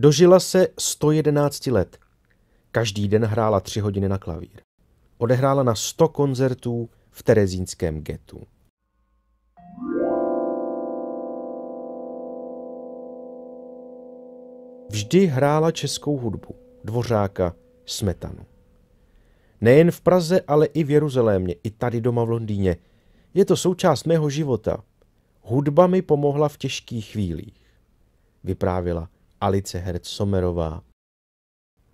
Dožila se 111 let. Každý den hrála tři hodiny na klavír. Odehrála na 100 koncertů v terezínském getu. Vždy hrála českou hudbu, dvořáka, smetanu. Nejen v Praze, ale i v Jeruzalémě, i tady doma v Londýně. Je to součást mého života. Hudba mi pomohla v těžkých chvílích. Vyprávila – Alice Somerová,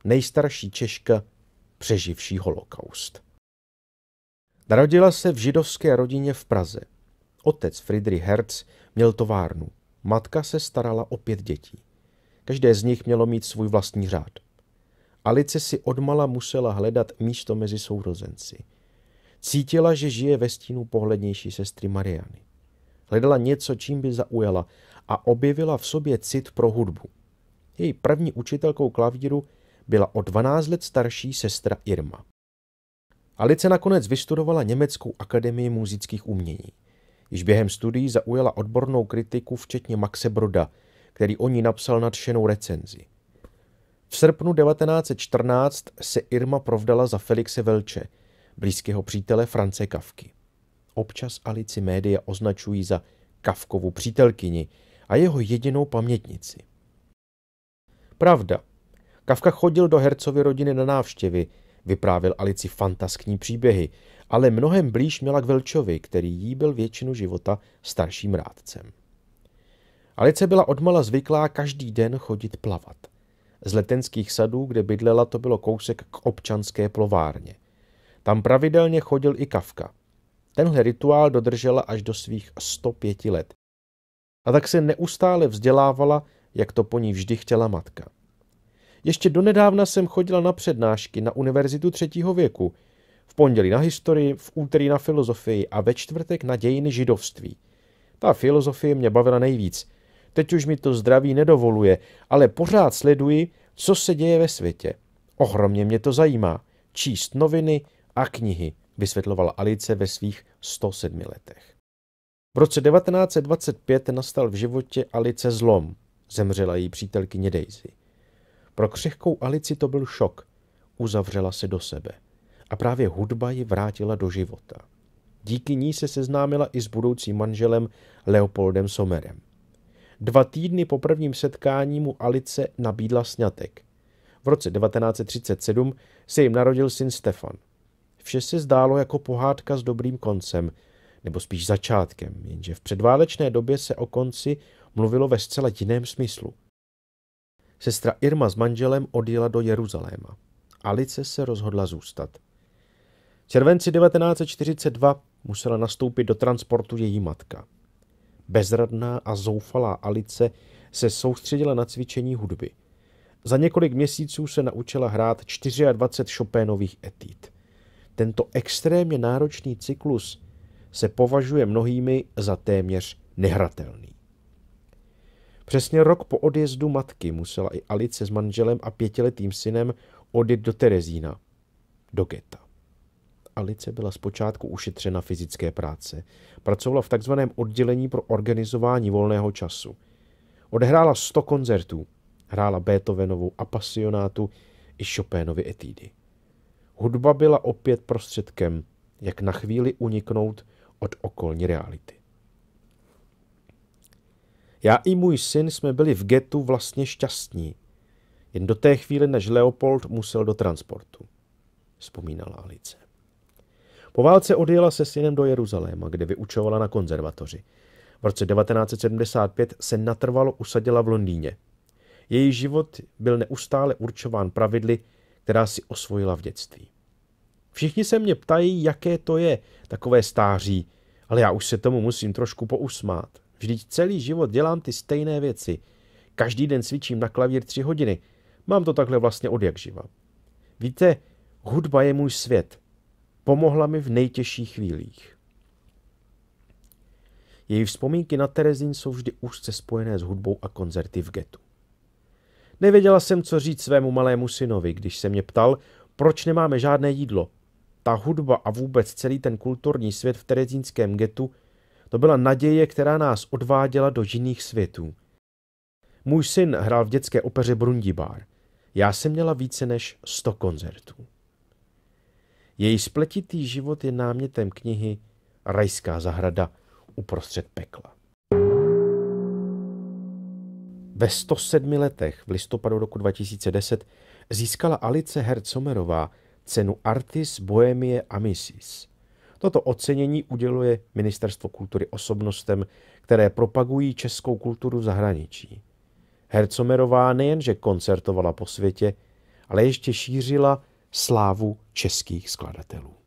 nejstarší Češka přeživší holokaust. Narodila se v židovské rodině v Praze. Otec Friedrich Herz měl továrnu, matka se starala o pět dětí. Každé z nich mělo mít svůj vlastní řád. Alice si odmala musela hledat místo mezi sourozenci. Cítila, že žije ve stínu pohlednější sestry Mariany. Hledala něco, čím by zaujala a objevila v sobě cit pro hudbu – její první učitelkou klavíru byla o 12 let starší sestra Irma. Alice nakonec vystudovala Německou akademii muzických umění. Již během studií zaujala odbornou kritiku, včetně Maxe Broda, který o ní napsal nadšenou recenzi. V srpnu 1914 se Irma provdala za Felixe Velče, blízkého přítele France Kavky. Občas Alici média označují za Kavkovu přítelkyni a jeho jedinou pamětnici – Pravda. Kafka chodil do hercovy rodiny na návštěvy, vyprávěl Alici fantaskní příběhy, ale mnohem blíž měla k Velčovi, který jí byl většinu života starším rádcem. Alice byla odmala zvyklá každý den chodit plavat. Z letenských sadů, kde bydlela, to bylo kousek k občanské plovárně. Tam pravidelně chodil i Kafka. Tenhle rituál dodržela až do svých 105 let. A tak se neustále vzdělávala jak to po ní vždy chtěla matka. Ještě donedávna jsem chodila na přednášky na univerzitu třetího věku, v pondělí na historii, v úterý na filozofii a ve čtvrtek na dějiny židovství. Ta filozofie mě bavila nejvíc. Teď už mi to zdraví nedovoluje, ale pořád sleduji, co se děje ve světě. Ohromně mě to zajímá. Číst noviny a knihy, vysvětlovala Alice ve svých 107 letech. V roce 1925 nastal v životě Alice zlom. Zemřela její přítelkyně Daisy. Pro křehkou Alici to byl šok. Uzavřela se do sebe. A právě hudba ji vrátila do života. Díky ní se seznámila i s budoucím manželem Leopoldem Somerem. Dva týdny po prvním setkání mu Alice nabídla sňatek. V roce 1937 se jim narodil syn Stefan. Vše se zdálo jako pohádka s dobrým koncem, nebo spíš začátkem, jenže v předválečné době se o konci mluvilo ve zcela jiném smyslu. Sestra Irma s manželem odjela do Jeruzaléma. Alice se rozhodla zůstat. V červenci 1942 musela nastoupit do transportu její matka. Bezradná a zoufalá Alice se soustředila na cvičení hudby. Za několik měsíců se naučila hrát 24 Chopinových etít. Tento extrémně náročný cyklus se považuje mnohými za téměř nehratelný. Přesně rok po odjezdu matky musela i Alice s manželem a pětiletým synem odjet do Terezína, do geta. Alice byla zpočátku ušetřena fyzické práce. Pracovala v takzvaném oddělení pro organizování volného času. Odehrála 100 koncertů, hrála Beethovenovou apasionátu i Chopinovi etídy. Hudba byla opět prostředkem, jak na chvíli uniknout od okolní reality. Já i můj syn jsme byli v getu vlastně šťastní. Jen do té chvíli, než Leopold musel do transportu, vzpomínala Alice. Po válce odjela se synem do Jeruzaléma, kde vyučovala na konzervatoři. V roce 1975 se natrvalo usadila v Londýně. Její život byl neustále určován pravidly, která si osvojila v dětství. Všichni se mě ptají, jaké to je, takové stáří, ale já už se tomu musím trošku pousmát. Vždyť celý život dělám ty stejné věci. Každý den cvičím na klavír tři hodiny. Mám to takhle vlastně od jak živa. Víte, hudba je můj svět. Pomohla mi v nejtěžších chvílích. Její vzpomínky na Terezín jsou vždy úzce spojené s hudbou a koncerty v getu. Nevěděla jsem, co říct svému malému synovi, když se mě ptal, proč nemáme žádné jídlo. Ta hudba a vůbec celý ten kulturní svět v terezínském getu to byla naděje, která nás odváděla do jiných světů. Můj syn hrál v dětské opeře Brundibár. Já jsem měla více než 100 koncertů. Její spletitý život je námětem knihy Rajská zahrada uprostřed pekla. Ve 107 letech v listopadu roku 2010 získala Alice Hercomerová cenu Artis Bohemie Amisis – Toto ocenění uděluje Ministerstvo kultury osobnostem, které propagují českou kulturu v zahraničí. Hercomerová nejenže koncertovala po světě, ale ještě šířila slávu českých skladatelů.